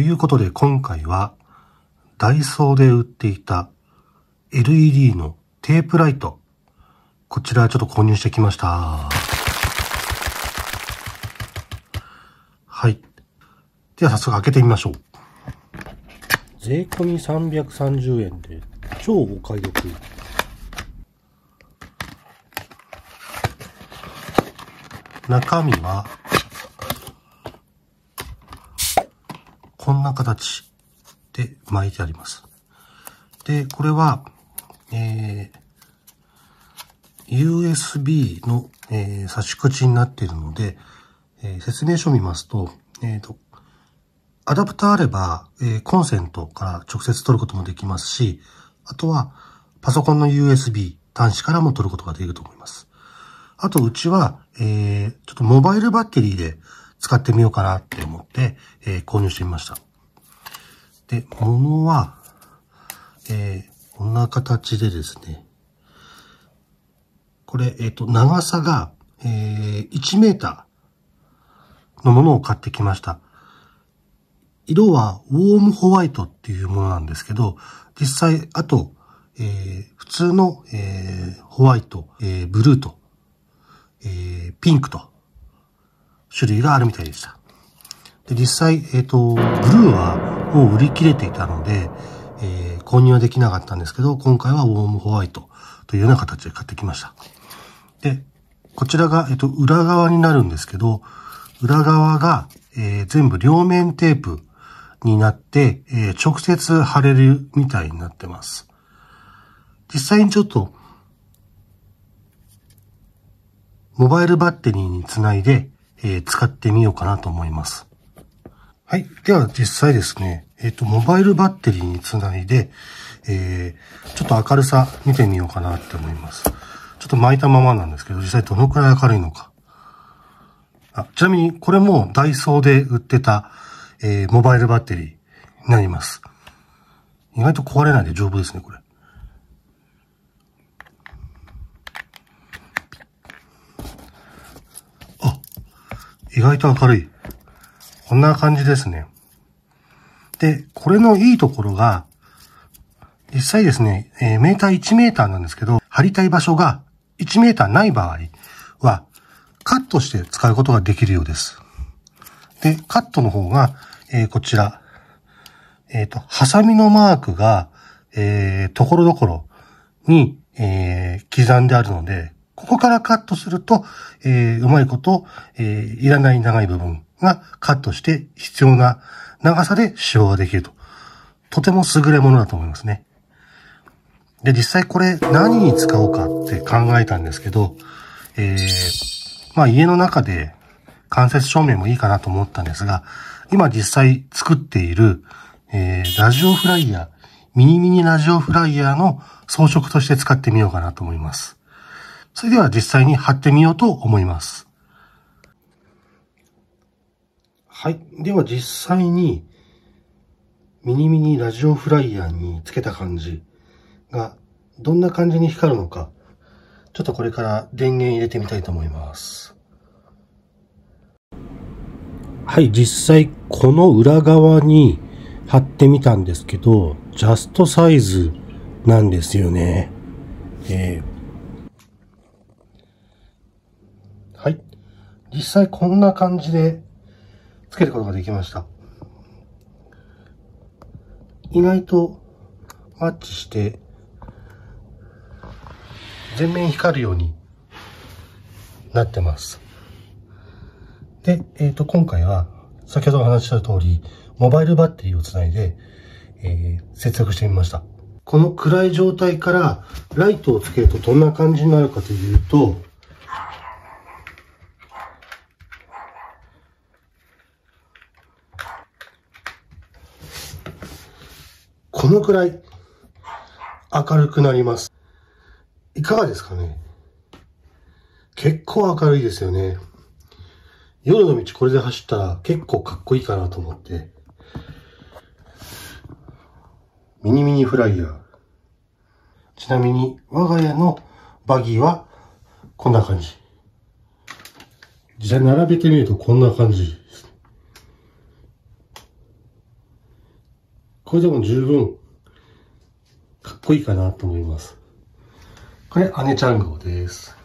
ということで今回はダイソーで売っていた LED のテープライト。こちらちょっと購入してきました。はい。では早速開けてみましょう。税込330円で超お買い得。中身はこんな形で巻いてあります。で、これは、えー、USB の、えー、差し口になっているので、えー、説明書を見ますと、えっ、と、アダプターあれば、えコンセントから直接取ることもできますし、あとは、パソコンの USB 端子からも取ることができると思います。あと、うちは、えちょっとモバイルバッテリーで使ってみようかなってで、えー、購入してみました。で、物は、えー、こんな形でですね、これ、えっ、ー、と、長さが、えー、1メーターのものを買ってきました。色はウォームホワイトっていうものなんですけど、実際、あと、えー、普通の、えー、ホワイト、えー、ブルーと、えー、ピンクと、種類があるみたいでした。で、実際、えっ、ー、と、ブルーはもう売り切れていたので、えー、購入はできなかったんですけど、今回はウォームホワイトというような形で買ってきました。で、こちらが、えっ、ー、と、裏側になるんですけど、裏側が、えー、全部両面テープになって、えー、直接貼れるみたいになってます。実際にちょっと、モバイルバッテリーにつないで、えー、使ってみようかなと思います。はい。では実際ですね、えっ、ー、と、モバイルバッテリーにつないで、えー、ちょっと明るさ見てみようかなって思います。ちょっと巻いたままなんですけど、実際どのくらい明るいのか。あちなみに、これもダイソーで売ってた、えー、モバイルバッテリーになります。意外と壊れないで丈夫ですね、これ。あ、意外と明るい。こんな感じですね。で、これのいいところが、実際ですね、えー、メーター1メーターなんですけど、貼りたい場所が1メーターない場合は、カットして使うことができるようです。で、カットの方が、えー、こちら、えっ、ー、と、ハサミのマークが、えー、ところどころに、えー、刻んであるので、ここからカットすると、えー、うまいこと、えー、いらない長い部分がカットして必要な長さで使用ができると。とても優れものだと思いますね。で、実際これ何に使おうかって考えたんですけど、えー、まあ家の中で間接照明もいいかなと思ったんですが、今実際作っている、えー、ラジオフライヤー、ミニミニラジオフライヤーの装飾として使ってみようかなと思います。それでは実際に貼ってみようと思います。はい。では実際に、ミニミニラジオフライヤーにつけた感じが、どんな感じに光るのか、ちょっとこれから電源入れてみたいと思います。はい、実際この裏側に貼ってみたんですけど、ジャストサイズなんですよね。えー、はい。実際こんな感じでつけることができました。意外とマッチして、全面光るようになってます。で、えっ、ー、と、今回は、先ほどお話した通り、モバイルバッテリーをつないで、えー、接続してみました。この暗い状態からライトをつけるとどんな感じになるかというと、このくらい明るくなります。いかがですかね結構明るいですよね。夜の道これで走ったら結構かっこいいかなと思って。ミニミニフライヤー。ちなみに我が家のバギーはこんな感じ。実際並べてみるとこんな感じ。これでも十分、かっこいいかなと思います。これ、姉ちゃん号です。